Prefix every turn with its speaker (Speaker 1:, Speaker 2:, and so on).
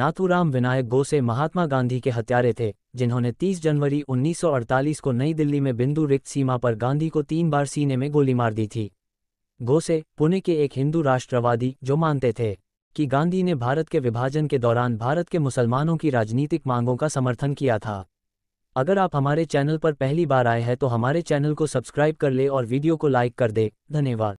Speaker 1: नाथूराम विनायक गोसे महात्मा गांधी के हत्यारे थे जिन्होंने 30 जनवरी 1948 को नई दिल्ली में बिंदु रिक्त सीमा पर गांधी को तीन बार सीने में गोली मार दी थी गोसे पुणे के एक हिंदू राष्ट्रवादी जो मानते थे कि गांधी ने भारत के विभाजन के दौरान भारत के मुसलमानों की राजनीतिक मांगों का समर्थन किया था अगर आप हमारे चैनल पर पहली बार आए हैं तो हमारे चैनल को सब्सक्राइब कर ले और वीडियो को लाइक कर दे धन्यवाद